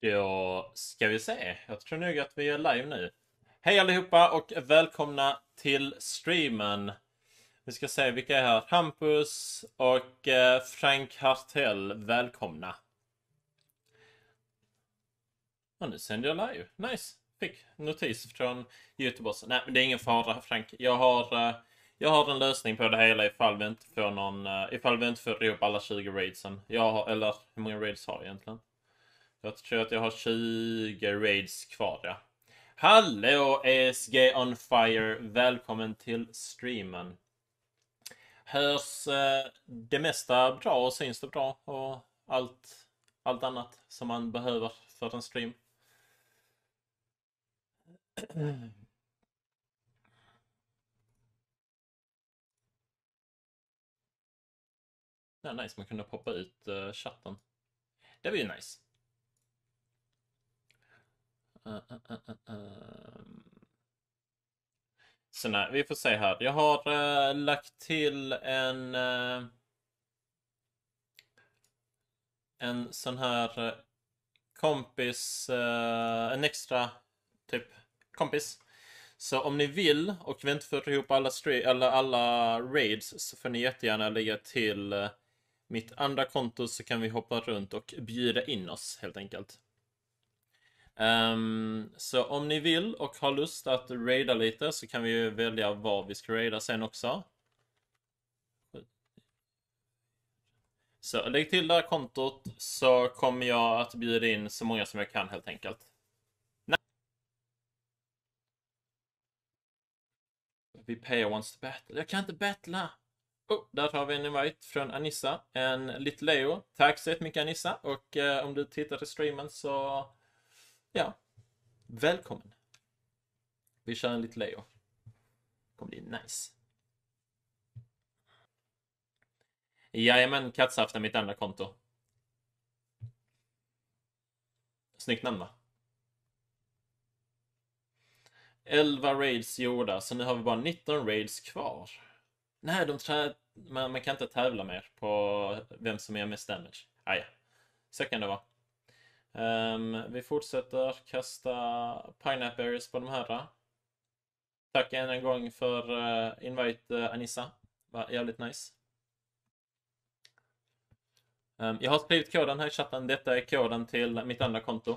Då ska vi se. Jag tror nog att vi är live nu. Hej allihopa och välkomna till streamen. Vi ska se vilka är här. Hampus och eh, Frank Hartell. Välkomna. Och nu sänder jag live. Nice. Fick notis från Youtube också. Nej, men det är ingen fara Frank. Jag har, eh, jag har en lösning på det hela ifall vi inte får någon... Eh, ifall vi inte får ihop alla 20 raidsen. Jag har, eller hur många raids har jag egentligen? Jag tror att jag har 20 raids kvar, ja. Hallå ESG on fire! Välkommen till streamen. Hörs eh, det mesta bra och syns det bra och allt, allt annat som man behöver för en stream? Ja, nice, man kunde poppa ut eh, chatten. Det var ju nice. Uh, Så nej, vi får se här. Jag har lagt till en... en sån här kompis... en extra typ kompis. Så om ni vill och vi inte får ihop alla, eller alla raids så får ni jättegärna lägga till mitt andra konto så kan vi hoppa runt och bjuda in oss helt enkelt. Um, så om ni vill och har lust att raida lite så kan vi ju välja var vi ska raida sen också. Så lägg till det här kontot så kommer jag att bjuda in så många som jag kan helt enkelt. VPA wants to battle. Jag kan inte battla! Oh, där har vi en invite från Anissa. En Little Leo. Tack så jättemycket Anissa! Och eh, om du tittar till streamen så Ja, välkommen. Vi kör en liten Leo. Det kommer bli nice. Jajamän, Kattsaft är mitt andra konto. Snyggt namn va? 11 raids gjorda, så nu har vi bara 19 raids kvar. Nej, de trä... man, man kan inte tävla mer på vem som gör mest damage. Ah, Så kan det vara. Um, vi fortsätter kasta pineapple på de här. Tack än en gång för uh, invite uh, Anissa. Var jävligt nice. Um, jag har skrivit koden här i chatten. Detta är koden till mitt andra konto.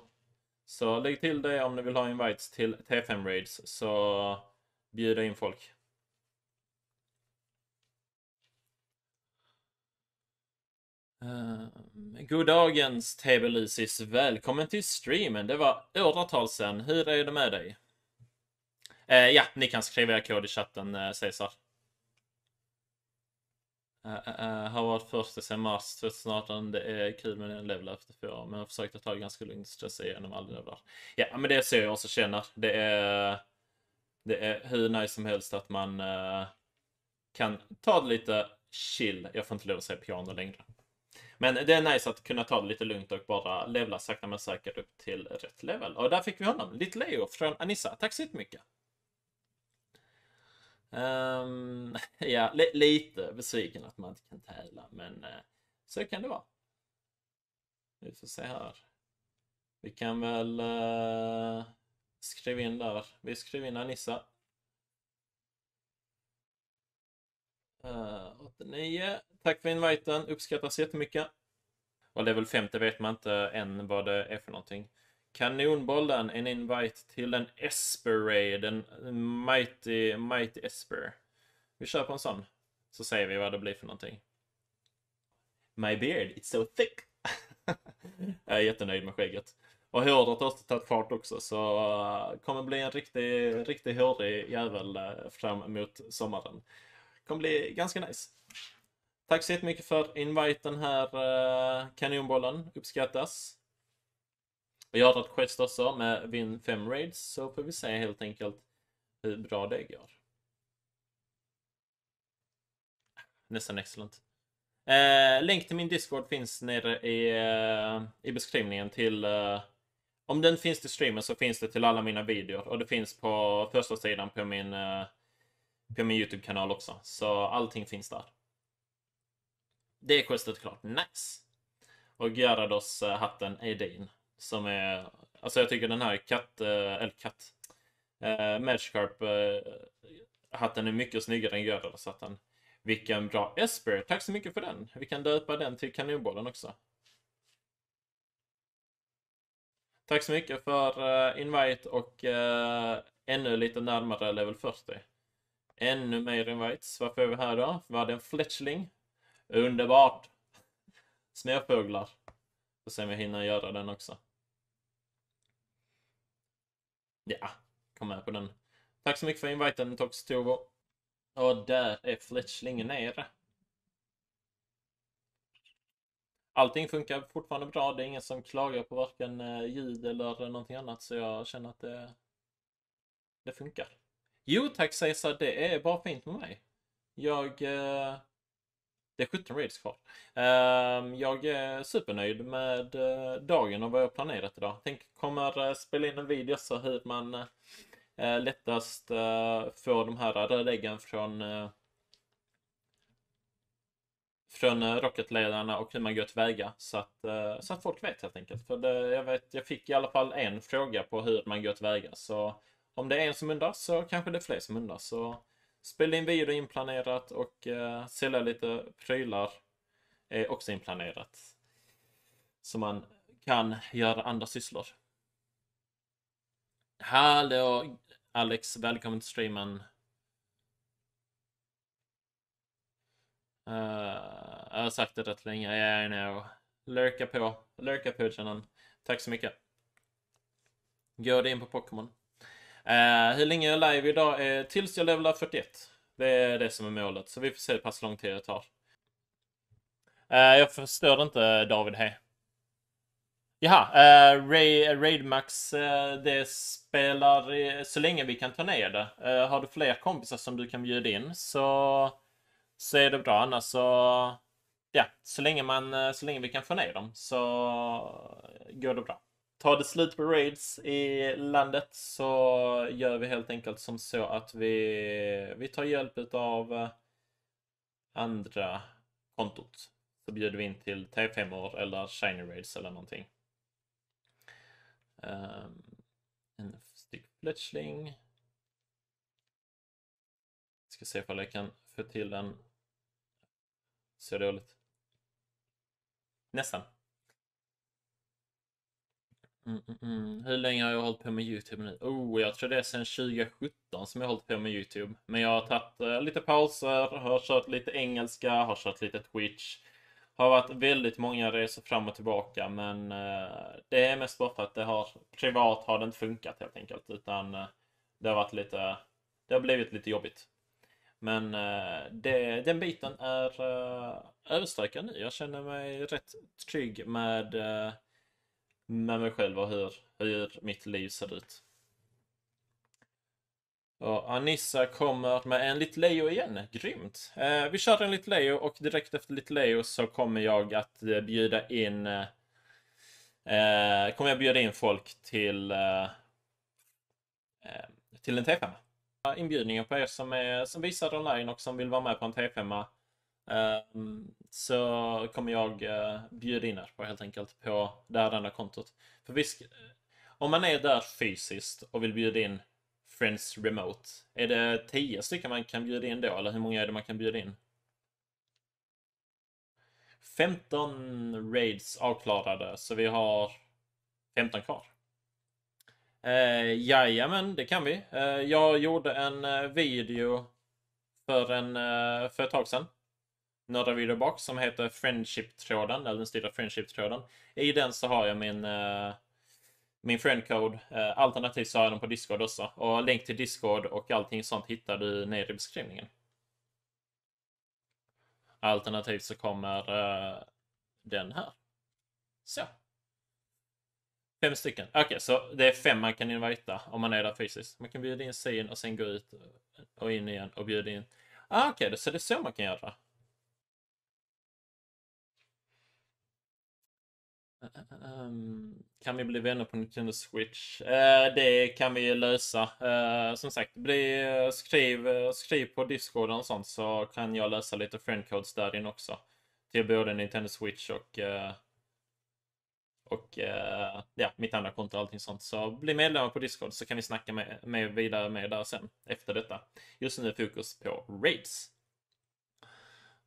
Så lägg till det om du vill ha invites till T5 Raids så bjuda in folk. Eh, goddagens TV-Lysis! Välkommen till streamen! Det var åratal sedan. Hur är det med dig? Uh, ja, ni kan skriva er kod i chatten, uh, Cesar. Uh, uh, har varit första sen mars 2018. Det är kul med en level efter fyra år, men jag försökte ta det ganska lugnt och stressa igenom alla levlar. Ja, men det är så jag också känner. Det är, det är hur nice som helst att man uh, kan ta det lite chill. Jag får inte lov att säga piano längre. Men det är nice att kunna ta det lite lugnt och bara levla sakta men säkert upp till rätt level. Och där fick vi honom. Little Leo från Anissa. Tack så mycket. Um, ehm, ja, li lite besviken att man inte kan tävla, men uh, så kan det vara. Vi får se här. Vi kan väl uh, skriva in där. Vi skriver in Anissa. 89. Eh, Tack för inviten, uppskattas jättemycket. Och level 50 vet man inte än vad det är för någonting. Kanonbollen, en invite till en Esper-raid, en mighty, mighty Esper. Vi kör på en sån, så ser vi vad det blir för någonting. My beard, it's so thick! Jag är jättenöjd med skägget. Och håret har tagit fart också, så eh, kommer bli en riktig, riktig hårig jävel eh, fram mot sommaren kommer bli ganska nice. Tack så jättemycket för inviten här, eh, kanonbollen. Uppskattas. Jag har tagit quest också med Vin 5 Raids, så får vi se helt enkelt hur bra det går. Nästan excellent. Eh, länk till min Discord finns nere i, eh, i beskrivningen till... Eh, om den finns till streamen så finns det till alla mina videor och det finns på första sidan på min eh, på min YouTube-kanal också, så allting finns där. Det är questet klart. Nice! Och gerardos eh, hatten Eidin, som är... Alltså jag tycker den här katt... Eh, eller katt... Eh, Magikarp eh, hatten är mycket snyggare än gerardos hatten. Vilken bra Esper! Tack så mycket för den! Vi kan döpa den till kanonbollen också. Tack så mycket för invite och eh, ännu lite närmare level 40. Ännu mer invites. Varför är vi här då? Vi hade en fletchling. Underbart! Snöfåglar. Får se om jag hinner göra den också. Ja, kom med på den. Tack så mycket för inviten Tox Tovo. Och där är fletchlingen nere. Allting funkar fortfarande bra. Det är ingen som klagar på varken eh, ljud eller någonting annat så jag känner att det, det funkar. Jo tack Caesar, det är bara fint med mig. Jag... Eh, det är 17 raids kvar. Eh, jag är supernöjd med eh, dagen och vad jag har planerat idag. Tänk, kommer eh, spela in en video så hur man eh, lättast eh, får de här röda äggen från från Rocketledarna och hur man går tillväga så att, så att folk vet helt enkelt. För det, jag, vet, jag fick i alla fall en fråga på hur man går tillväga. Så om det är en som undrar så kanske det är fler som undrar. Så spela in video inplanerat och eh, sälja lite prylar är också inplanerat. Så man kan göra andra sysslor. Hallå Alex, välkommen till streamen. Uh, jag har sagt det rätt länge, yeah, I know. Lurka på, lurka på channeln. Tack så mycket. det in på Pokémon. Eh, hur länge jag är live idag? Uh, tills jag levlar 41. Det är det som är målet. Så vi får se hur pass lång tid det tar. Uh, jag förstår inte David här. Jaha, uh, Ray, Raid Max, det spelar så länge vi kan ta ner det. har du fler kompisar som du kan bjuda in så, så är det bra. Annars så ja, så länge, man, så länge vi kan få ner dem så går det bra tar det slut på raids i landet så gör vi helt enkelt som så att vi, vi tar hjälp av eh, andra kontot. Så bjuder vi in till T5 eller Shiny Raids eller någonting. Um, en stick fletchling. Ska se ifall jag kan få till den. Ser dåligt. Nästan. Mm, mm, mm, Hur länge har jag hållit på med YouTube nu? Oh, jag tror det är sedan 2017 som jag har hållit på med YouTube. Men jag har tagit eh, lite pauser, har kört lite engelska, har kört lite Twitch. Har varit väldigt många resor fram och tillbaka men eh, det är mest bara för att det har, privat har det inte funkat helt enkelt. Utan eh, det har varit lite, det har blivit lite jobbigt. Men eh, det, den biten är eh, överstökad nu. Jag känner mig rätt trygg med eh, med mig själv och hur, hur mitt liv ser ut. Och Anissa kommer med en Little Leo igen. Grymt! Eh, vi kör en Little Leo och direkt efter Little Leo så kommer jag att eh, bjuda in eh, eh, kommer jag bjuda in folk till eh, eh till en T5. Inbjudningen på er som, är, som visar online och som vill vara med på en T5 så kommer jag eh, bjuda in er på, helt enkelt på det här andra kontot. För visst, om man är där fysiskt och vill bjuda in Friends Remote, är det 10 stycken man kan bjuda in då? Eller hur många är det man kan bjuda in? 15 raids avklarade, så vi har 15 kvar. Eh, jajamän, det kan vi. Eh, jag gjorde en eh, video för, en, eh, för ett tag sedan nördar video box som heter Friendship-tråden, eller den styrda Friendship-tråden. I den så har jag min, eh, min friendcode. Eh, alternativt så har jag den på Discord också. Och länk till Discord och allting sånt hittar du nere i beskrivningen. Alternativt så kommer eh, den här. Så. Fem stycken. Okej, okay, så det är fem man kan invita om man är där fysiskt. Man kan bjuda in sin och sen gå ut och in igen och bjuda in. Ah, Okej, okay, så det är så man kan göra. Um, kan vi bli vänner på Nintendo Switch? Uh, det kan vi lösa. Uh, som sagt, bli, uh, skriv, skriv på Discord och sånt så kan jag lösa lite friendcodes där in också. Till både Nintendo Switch och, och ja, mitt andra konto och allting sånt. Så bli medlemmar på Discord så kan vi snacka med, med vidare med där sen efter detta. Just nu är fokus på Raids.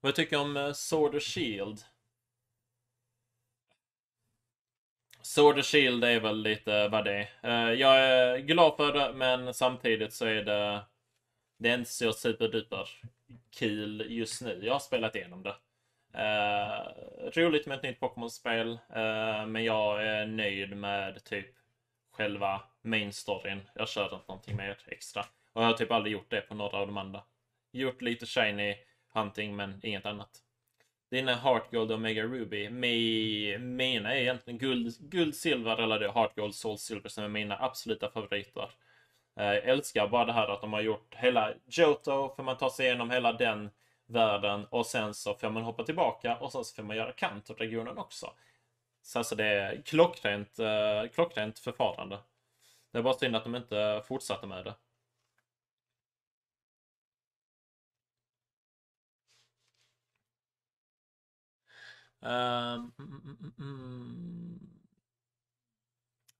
Vad tycker du om Sword och Shield? Sword och Shield är väl lite vad det är. Eh, jag är glad för det, men samtidigt så är det... Det är inte så superduper kul just nu. Jag har spelat igenom det. Eh, roligt med ett nytt Pokémon-spel, eh, men jag är nöjd med typ själva main storyn. Jag kör inte någonting mer extra. Och jag har typ aldrig gjort det på några av de andra. Gjort lite shiny hunting, men inget annat. Det ena är Heart och Mega Ruby. Me, mina är egentligen guld, guld silver eller Heart Gold, Soul Silver som är mina absoluta favoriter. Eh, jag älskar bara det här att de har gjort hela Johto, för man ta sig igenom hela den världen och sen så får man hoppa tillbaka och sen så får man göra kantor regionen också. Så alltså det är klockrent, eh, klockrent förfarande. Det är bara synd att de inte fortsatte med det. Um, mm, mm,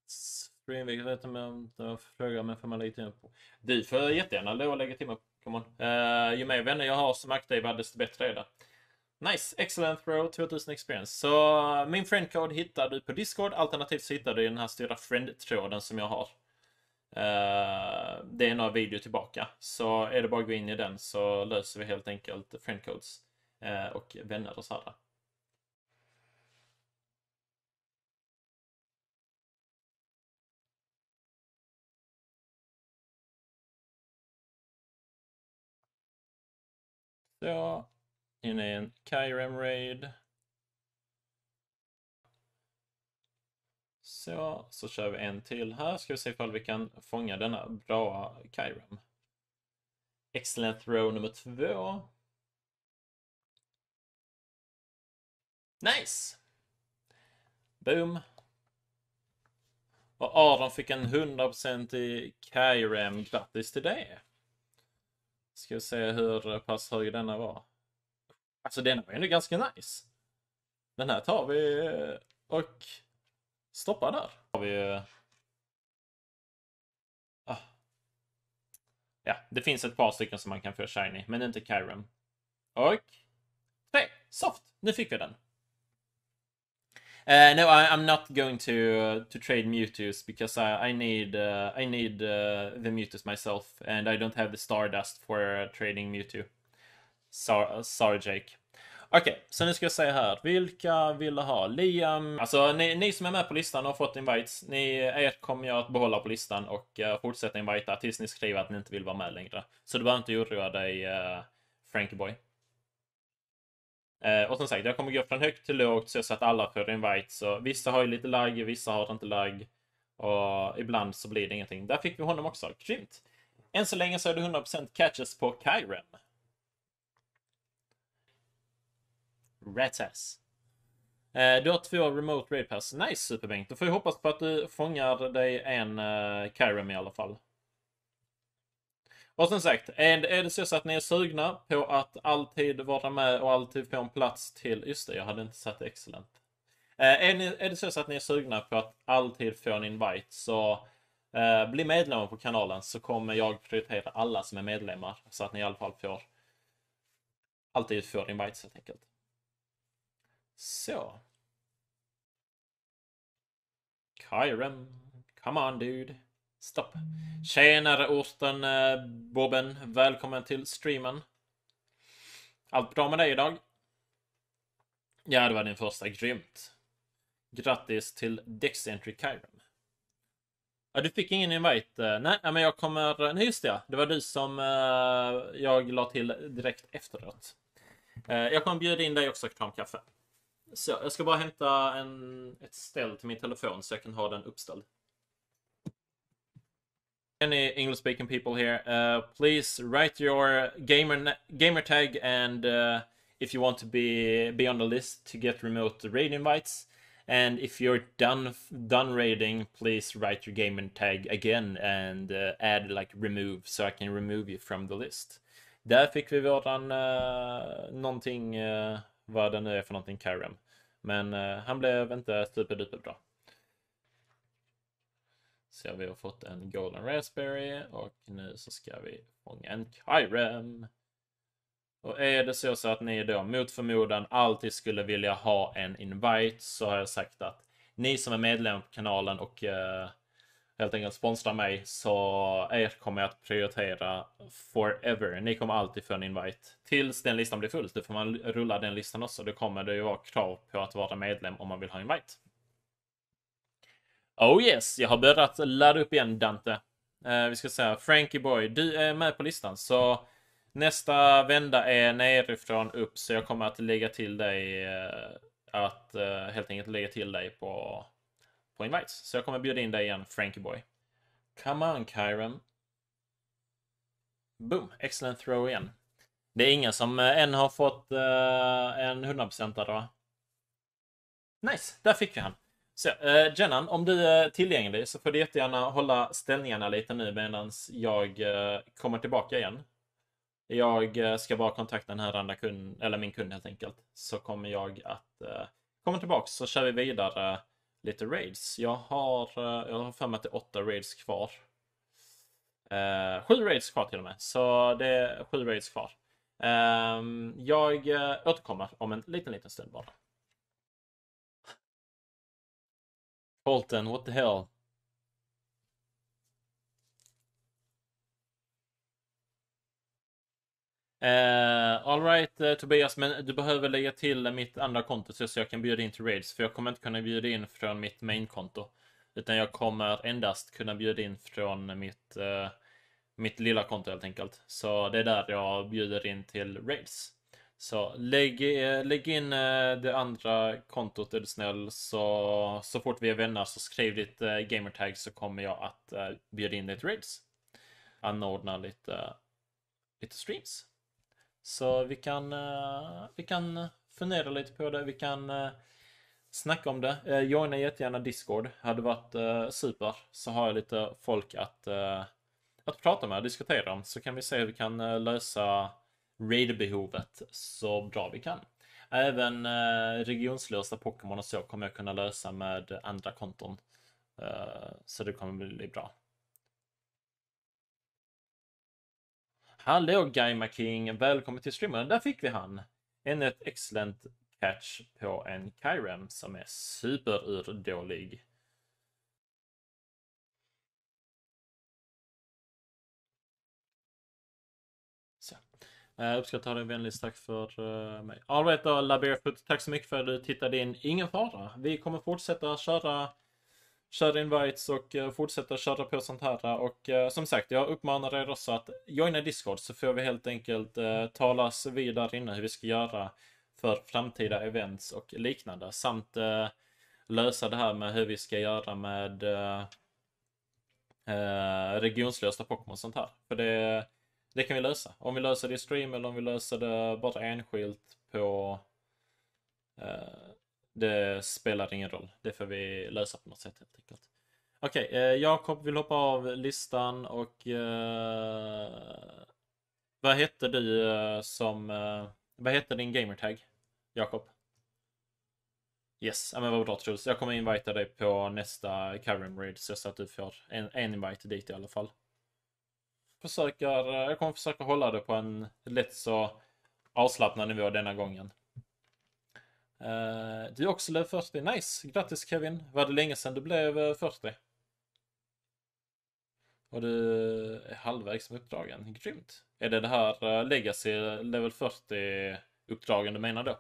Streamvik vet jag inte, men får man legitima på? Du får jättegärna lov att legitima på. Come on. Uh, ju mer vänner jag har som aktiva desto bättre är det. Nice, excellent bro, 2000 experience. Så eh, min friendcode hittar du på Discord, alternativt så hittar du i den här stora friend-tråden som jag har. Uh, det är några videor tillbaka, så är det bara att gå in i den så löser vi helt enkelt friendcodes uh, och vänner och sådär. Så, in i en Kyrem Raid. Så, så kör vi en till här. Ska vi se ifall vi kan fånga denna bra Kyrem. Excellent Row nummer två. Nice! Boom! Och Aron fick en 100% i KRM. Grattis till det! Ska vi se hur pass hög denna var. Alltså denna var ändå ganska nice. Den här tar vi eh, och stoppar där. Har vi eh, ah. Ja, det finns ett par stycken som man kan få shiny, men inte Kyron. Och tre, soft! Nu fick vi den. Uh, no, I, am not going to uh, to trade Mewtwo's because I, I need uh, I need uh, the Mewtwo's myself, and I don't have the Stardust for uh, trading Mewtwo. Sorry, uh, sorry Jake. Okej, okay, så nu ska jag säga här. Vilka ville ha? Liam... Alltså, ni, ni, som är med på listan och har fått invites. Ni, ert kommer jag att behålla på listan och uh, fortsätta invita tills ni skriver att ni inte vill vara med längre. Så du behöver inte oroa dig, uh, Frankie Boy. Eh, och som sagt, jag kommer gå från högt till lågt så, så att alla får invite. Så vissa har ju lite lagg, vissa har inte lagg. Och ibland så blir det ingenting. Där fick vi honom också. Grymt! Än så länge så är det 100% catches på Kyrem. Ratass. Eh, du har två remote raid pass. Nice Superbengt! Då får jag hoppas på att du fångar dig en eh, Kyrem i alla fall. Och som sagt, är, det så att ni är sugna på att alltid vara med och alltid få en plats till... Just det, jag hade inte sagt excellent. Eh, är, ni, är det så att ni är sugna på att alltid få en invite så eh, bli medlemmar på kanalen så kommer jag prioritera alla som är medlemmar så att ni i alla fall får alltid får invites helt enkelt. Så. Kyrem. come on dude. Stopp. Tjenare Orsten eh, Bobben. Välkommen till streamen. Allt bra med dig idag? Ja, det var din första. Grymt. Grattis till Dexentry Kyron. Ja, du fick ingen invite. Eh, nej, men jag kommer... Nej, just det. Ja. Det var du som eh, jag la till direkt efteråt. Jag kommer bjuda in dig också, Kramkaffe. Så, jag ska bara hämta en, ett ställ till min telefon så jag kan ha den uppställd. any English speaking people here, uh, please write your gamer gamer tag and uh, if you want to be be on the list to get remote raid invites. And if you're done done raiding, please write your gamer tag again and uh, add like remove so I can remove you from the list. Där fick vi våran uh, någonting, uh, vad det nu är för någonting, Karam. Men uh, han blev inte superduper bra. Så vi har fått en Golden Raspberry och nu så ska vi fånga en Kyrem. Och är det så, så att ni då mot förmodan alltid skulle vilja ha en invite så har jag sagt att ni som är medlem på kanalen och eh, helt enkelt sponsrar mig så er kommer jag att prioritera forever. Ni kommer alltid få en invite tills den listan blir full. Då får man rulla den listan också. Då kommer det ju vara krav på att vara medlem om man vill ha invite. Oh yes, jag har börjat ladda upp igen Dante. Eh, vi ska säga Frankie Boy, du är med på listan. Så nästa vända är nerifrån upp. Så jag kommer att lägga till dig. Eh, att eh, helt enkelt lägga till dig på, på invites. Så jag kommer bjuda in dig igen Frankie Boy. Come on Kyron. Boom, excellent throw igen. Det är ingen som eh, än har fått eh, en 100% va? Nice, där fick vi han. Så, eh, Jennan, om du är tillgänglig så får du jättegärna hålla ställningarna lite nu medan jag eh, kommer tillbaka igen. Jag eh, ska bara kontakta den här andra kunden, eller min kund helt enkelt, så kommer jag att eh, komma tillbaka så kör vi vidare lite raids. Jag har, eh, jag har för mig att det är åtta raids kvar. Eh, sju raids kvar till och med, så det är sju raids kvar. Ehm, jag eh, återkommer om en liten, liten stund bara. Colton, what the hell? Uh, eh, Alright uh, eh, Tobias, men du behöver lägga till mitt andra konto så jag kan bjuda in till raids. För jag kommer inte kunna bjuda in från mitt main-konto. Utan jag kommer endast kunna bjuda in från mitt, uh, mitt lilla konto helt enkelt. Så det är där jag bjuder in till raids. Så lägg, eh, lägg in eh, det andra kontot är du snäll. Så, så fort vi är vänner så skriv ditt eh, gamertag så kommer jag att bjuda in dig till Raids. Anordna lite, lite streams. Så vi kan, vi kan fundera lite på det. Vi kan snacka om det. joina jättegärna Discord. Hade varit super. Så har jag lite folk att, att prata med och diskutera om. Så kan vi se hur vi kan lösa raid-behovet så bra vi kan. Även eh, regionslösa Pokémon och så kommer jag kunna lösa med andra konton. Eh, så det kommer bli bra. Hallå Gaima King, välkommen till streamen. Där fick vi han. Ännu ett excellent catch på en Kyrem som är super-urdålig. Uh, uppskattar det vänligst. Tack för uh, mig. Alright då, Labearfoot. Tack så mycket för att du tittade in. Ingen fara. Vi kommer fortsätta köra, köra invites och eh, fortsätta köra på sånt här. Och uh, som sagt, jag uppmanar er också att joina Discord så får vi helt enkelt uh, talas vid där inne hur vi ska göra för framtida events och liknande. Samt lösa det här med hur vi ska göra med regionslösa Pokémon och sånt här. För det det kan vi lösa. Om vi löser det i stream eller om vi löser det bara enskilt på... Eh, det spelar ingen roll. Det får vi lösa på något sätt helt enkelt. Okej, okay, eh, Jakob vill hoppa av listan och... Eh, vad hette du eh, som... Eh, vad hette din gamertag, Jakob? Yes, ja, men vad bra Truls. Jag kommer invita dig på nästa Karim Raid så att du får en, en invite dit i alla fall försöker, eh, jag kommer försöka hålla det på en lätt så avslappnad nivå denna gången. Uh, du är också blev 40, nice! Grattis Kevin! Var det länge sedan du blev 40? Eh, Och du är halvvägs med uppdragen. Grymt! Är det det här Legacy Level 40-uppdragen du menar då?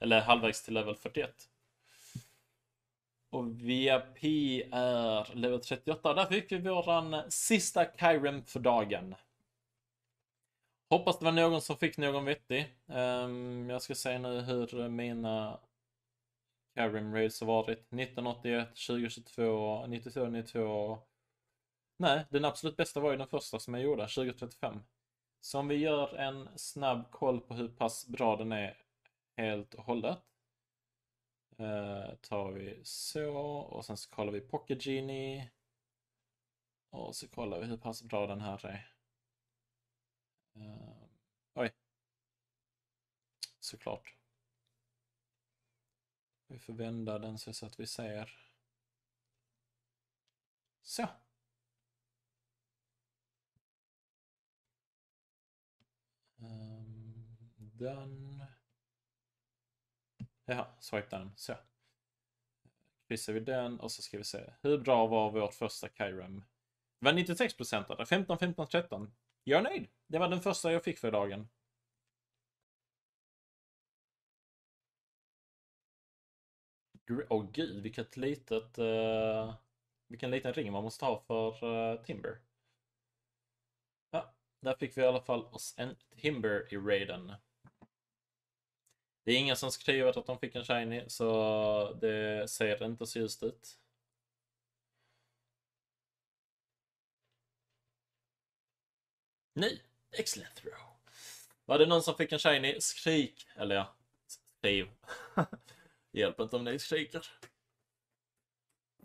Eller halvvägs till Level 41? Och VIP är level 38. Där fick vi våran sista Kyrem för dagen. Hoppas det var någon som fick någon vettig. Um, jag ska se nu hur mina Kyrem raids har varit. 1981, 2022, 92, 92. Nej, den absolut bästa var ju den första som jag gjorde, 2035. Så om vi gör en snabb koll på hur pass bra den är helt och hållet. Eh, tar vi så och sen så kollar vi Pocket Genie. Och så kollar vi hur pass bra den här är. Uh, oj. Såklart. Vi får vända den så att vi ser. Så. Um, den. Jaha, swipe down. Så. Kryssar vi den och så ska vi se. Hur bra var vårt första Kyram? Det var 96 procent 15, 15, 13. Jag är nöjd. Det var den första jag fick för dagen. Åh oh, gud, vilket litet... Uh, vilken liten ring man måste ha för uh, Timber. Ja, där fick vi i alla fall oss en Timber i raiden. Det är ingen som skrivit att de fick en shiny, så det ser inte så ljust ut. Nej, excellent throw. Var det någon som fick en shiny? Skrik! Eller ja, skriv. Hjälp inte om ni skriker.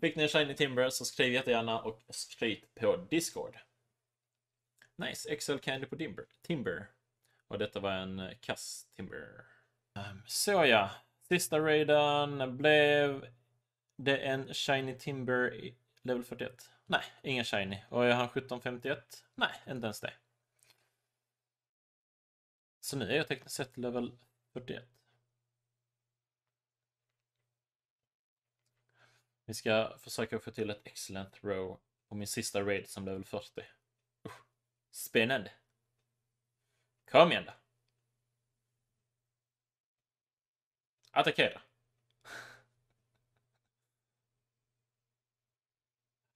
Fick ni en shiny Timber så skriv jättegärna och skryt på Discord. Nice, XL Candy på Timber. Timber. Och detta var en kass Timber. Ehm, så ja, sista raiden blev det en Shiny Timber i level 41? Nej, ingen Shiny. Och jag har 1751? Nej, inte ens det. Så nu är jag tekniskt sett level 41. Vi ska försöka få till ett excellent row på min sista raid som level 40. Spännande! Kom igen då! Attackera.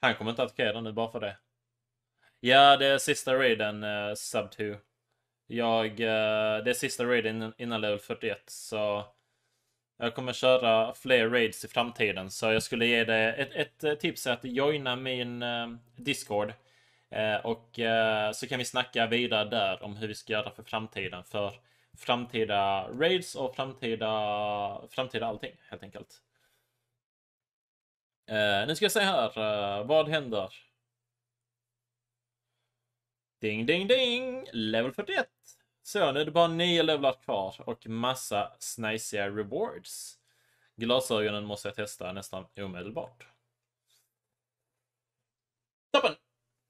Han kommer inte attackera nu bara för det. Ja, det är sista raiden, uh, Sub 2. Jag, uh, det är sista raiden innan level 41, så jag kommer köra fler raids i framtiden. Så jag skulle ge dig ett, ett eh, tips att joina min uh, Discord. Uh, och så kan vi snacka vidare där om hur vi ska göra för framtiden. För framtida raids och framtida, framtida allting helt enkelt. Eh, nu ska jag se här, eh, vad händer? Ding, ding, ding! Level 41! Så, nu är det bara nio levlar kvar och massa snajsiga rewards. Glasögonen måste jag testa nästan omedelbart. Toppen!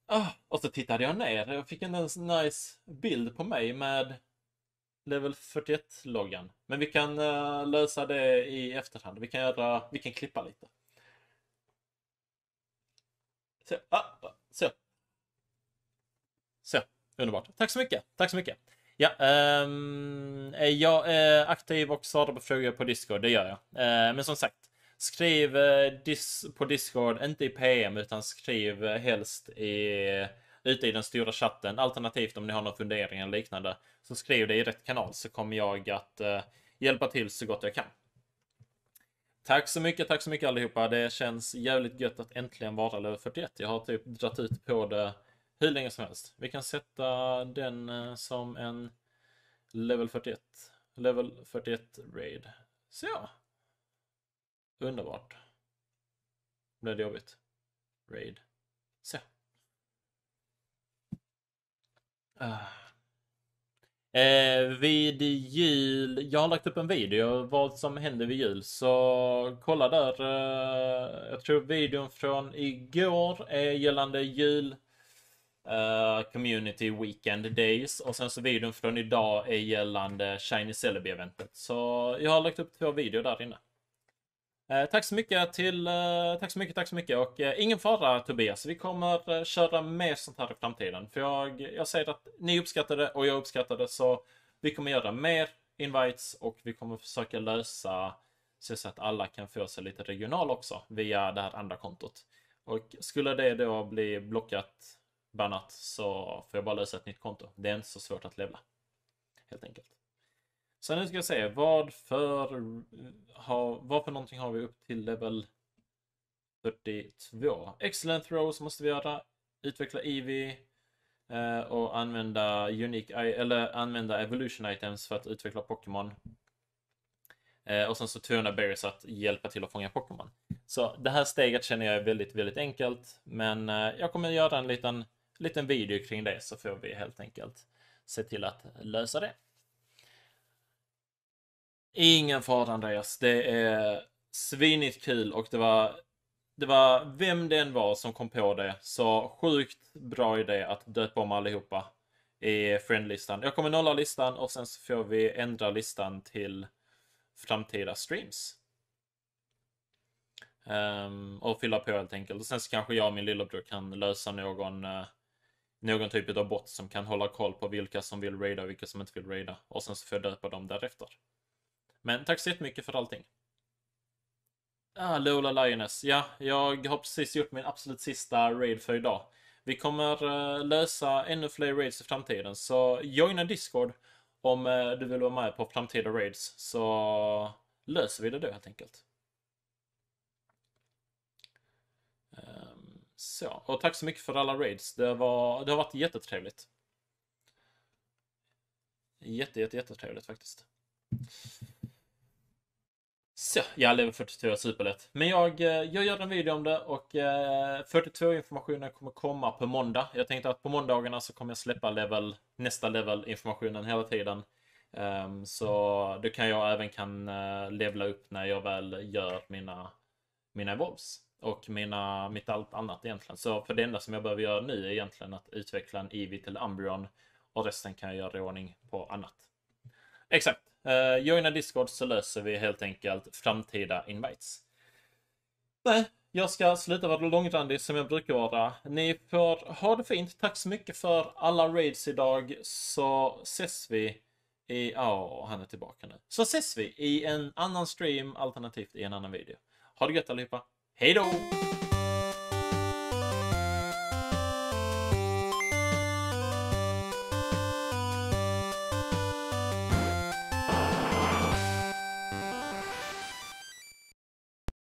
Ah, och så tittade jag ner och fick en nice bild på mig med Level 41-loggan. Men vi kan uh, lösa det i efterhand. Vi kan, göra, vi kan klippa lite. Så. Ah, så. Så. Underbart. Tack så mycket. Tack så mycket. Ja, um, jag är aktiv och svarar på frågor på Discord. Det gör jag. Uh, men som sagt, skriv dis på Discord, inte i PM, utan skriv helst i ute i den stora chatten. Alternativt om ni har någon fundering eller liknande så skriv det i rätt kanal så kommer jag att eh, hjälpa till så gott jag kan. Tack så mycket, tack så mycket allihopa. Det känns jävligt gött att äntligen vara level 41. Jag har typ dratt ut på det hur länge som helst. Vi kan sätta den eh, som en level 41. Level 41 raid. Så! Underbart. Blev det jobbigt? Raid. Så. Ah. Eh, vid jul, jag har lagt upp en video vad som händer vid jul. Så kolla där. Eh, jag tror videon från igår är gällande jul. Eh, community Weekend Days och sen så videon från idag är gällande Shiny Celebi-eventet. Så jag har lagt upp två videor där inne. Eh, tack så mycket till... Eh, tack så mycket, tack så mycket. Och eh, ingen fara Tobias, vi kommer köra mer sånt här i framtiden. För jag, jag säger att ni uppskattade och jag uppskattade så vi kommer göra mer invites och vi kommer försöka lösa så att alla kan få sig lite regional också via det här andra kontot. Och skulle det då bli blockat, bannat, så får jag bara lösa ett nytt konto. Det är inte så svårt att levla, helt enkelt. Så nu ska jag se, vad för, eh, ha, vad för någonting har vi upp till level 42? Excellent throws måste vi göra, utveckla EV eh, och använda, unique, eller använda evolution items för att utveckla Pokémon. Eh, och sen så 200 berries att hjälpa till att fånga Pokémon. Så det här steget känner jag är väldigt, väldigt enkelt. Men eh, jag kommer göra en liten, liten video kring det så får vi helt enkelt se till att lösa det. Ingen fara Andreas. Det är svinigt kul och det var, det var vem det än var som kom på det. Så sjukt bra idé att döpa om allihopa i friendlistan. Jag kommer nolla listan och sen så får vi ändra listan till framtida streams. Um, och fylla på helt enkelt. Och sen så kanske jag och min lillebror kan lösa någon, uh, någon typ av bot som kan hålla koll på vilka som vill raida och vilka som inte vill raida. Och sen så får jag döpa dem därefter. Men tack så jättemycket för allting. Ah, Lola Lioness. Ja, jag har precis gjort min absolut sista raid för idag. Vi kommer eh, lösa ännu fler raids i framtiden, så joina Discord om eh, du vill vara med på framtida raids, så löser vi det då helt enkelt. Ehm, så, och tack så mycket för alla raids. Det, var, det har varit jättetrevligt. Jätte, jätte, jättetrevligt faktiskt. Så, ja level 42 är superlätt. Men jag, eh, jag gör en video om det och 42-informationen eh, kommer komma på måndag. Jag tänkte att på måndagarna så kommer jag släppa level, nästa level-informationen hela tiden. Ehm, så då kan jag även kan eh, levla upp när jag väl gör mina, mina evolves. Och mina, mitt allt annat egentligen. Så för det enda som jag behöver göra nu är egentligen att utveckla en Eevee till Umbreon. Och resten kan jag göra i ordning på annat. Exakt. Uh, joina Discord så löser vi helt enkelt framtida invites. Nej, jag ska sluta vara långrandig som jag brukar vara. Ni får ha det fint. Tack så mycket för alla raids idag så ses vi i... Ja, oh, han är tillbaka nu. Så ses vi i en annan stream alternativt i en annan video. Ha det gött allihopa. Hej då!